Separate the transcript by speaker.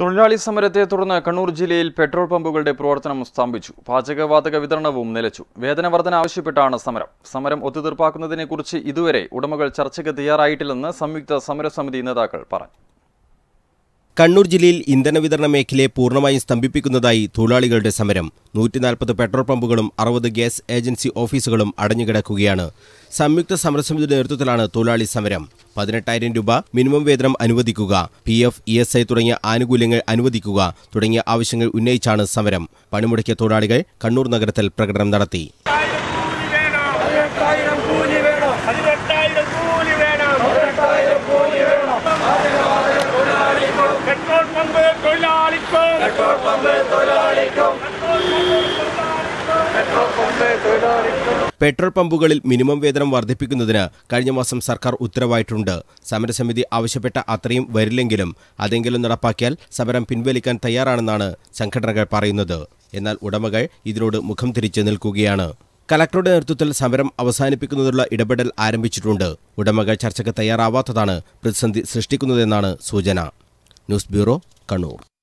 Speaker 1: തൊഴിലാളി സമരത്തെ തുടർന്ന് കണ്ണൂർ ജില്ലയിൽ പെട്രോൾ പമ്പുകളുടെ പ്രവർത്തനം സ്തംഭിച്ചു പാചകവാതക വിതരണവും നിലച്ചു വേതനവർദ്ധന ആവശ്യപ്പെട്ടാണ് സമരം സമരം ഒത്തുതീർപ്പാക്കുന്നതിനെക്കുറിച്ച് ഇതുവരെ ഉടമകൾ ചർച്ചയ്ക്ക് തയ്യാറായിട്ടില്ലെന്ന് സംയുക്ത സമരസമിതി നേതാക്കൾ പറഞ്ഞു
Speaker 2: കണ്ണൂർ ജില്ലയിൽ ഇന്ധന വിതരണ മേഖലയെ പൂർണ്ണമായും സ്തംഭിപ്പിക്കുന്നതായി തൊഴിലാളികളുടെ സമരം നൂറ്റിനാൽപ്പത് പെട്രോൾ പമ്പുകളും അറുപത് ഗ്യാസ് ഏജൻസി ഓഫീസുകളും അടഞ്ഞുകിടക്കുകയാണ് സംയുക്ത സമരസമിതിയുടെ നേതൃത്വത്തിലാണ് തൊഴിലാളി സമരം പതിനെട്ടായിരം രൂപ മിനിമം വേതനം അനുവദിക്കുക P F E S I തുടങ്ങിയ ആനുകൂല്യങ്ങൾ അനുവദിക്കുക തുടങ്ങിയ ആവശ്യങ്ങൾ ഉന്നയിച്ചാണ് സമരം പണിമുടക്കിയ തൊഴിലാളികൾ കണ്ണൂർ നഗരത്തിൽ പ്രകടനം നടത്തി തൊഴിലാളിക്കും പെട്രോൾ പമ്പുകളിൽ മിനിമം വേതനം വർദ്ധിപ്പിക്കുന്നതിന് കഴിഞ്ഞ മാസം സർക്കാർ ഉത്തരവായിട്ടുണ്ട് സമരസമിതി ആവശ്യപ്പെട്ട അത്രയും വരില്ലെങ്കിലും അതെങ്കിലും നടപ്പാക്കിയാൽ സമരം പിൻവലിക്കാൻ തയ്യാറാണെന്നാണ് സംഘടനകൾ പറയുന്നത് എന്നാൽ ഉടമകൾ ഇതിനോട് മുഖം തിരിച്ച് നിൽക്കുകയാണ് കലക്ടറുടെ നേതൃത്വത്തിൽ സമരം അവസാനിപ്പിക്കുന്നതിനുള്ള ഇടപെടൽ ആരംഭിച്ചിട്ടുണ്ട് ഉടമകൾ ചർച്ചയ്ക്ക് തയ്യാറാവാത്തതാണ് പ്രതിസന്ധി സൃഷ്ടിക്കുന്നതെന്നാണ് സൂചന ന്യൂസ് ബ്യൂറോ കണ്ണൂർ